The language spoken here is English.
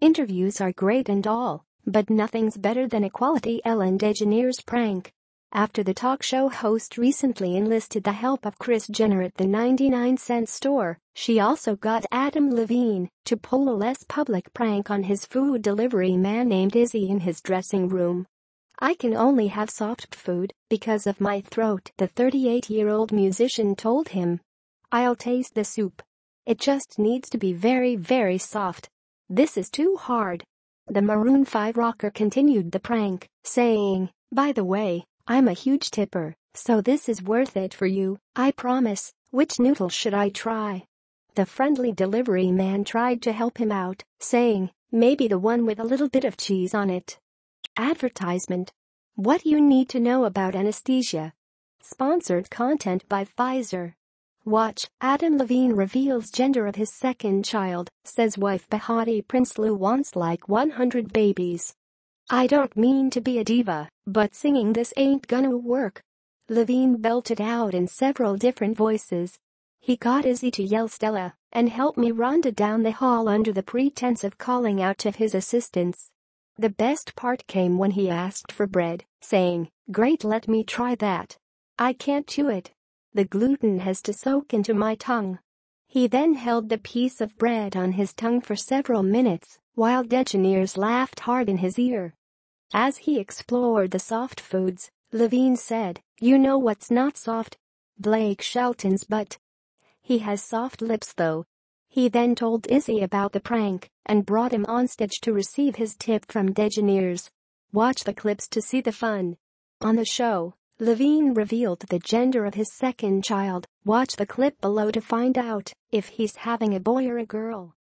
Interviews are great and all, but nothing's better than a quality Ellen DeGeneres prank. After the talk show host recently enlisted the help of Chris Jenner at the 99 cent store, she also got Adam Levine to pull a less public prank on his food delivery man named Izzy in his dressing room. I can only have soft food because of my throat, the 38-year-old musician told him. I'll taste the soup. It just needs to be very very soft this is too hard. The Maroon 5 rocker continued the prank, saying, By the way, I'm a huge tipper, so this is worth it for you, I promise. Which noodle should I try? The friendly delivery man tried to help him out, saying, Maybe the one with a little bit of cheese on it. Advertisement. What you need to know about anesthesia. Sponsored content by Pfizer. Watch, Adam Levine reveals gender of his second child, says wife Bahati Lu wants like 100 babies. I don't mean to be a diva, but singing this ain't gonna work. Levine belted out in several different voices. He got Izzy to yell Stella and help me Rhonda down the hall under the pretense of calling out to his assistants. The best part came when he asked for bread, saying, great let me try that. I can't chew it, the gluten has to soak into my tongue. He then held the piece of bread on his tongue for several minutes, while Dejaneers laughed hard in his ear. As he explored the soft foods, Levine said, you know what's not soft? Blake Shelton's butt. He has soft lips though. He then told Izzy about the prank and brought him on stage to receive his tip from Dejaneers. Watch the clips to see the fun. On the show, Levine revealed the gender of his second child. Watch the clip below to find out if he's having a boy or a girl.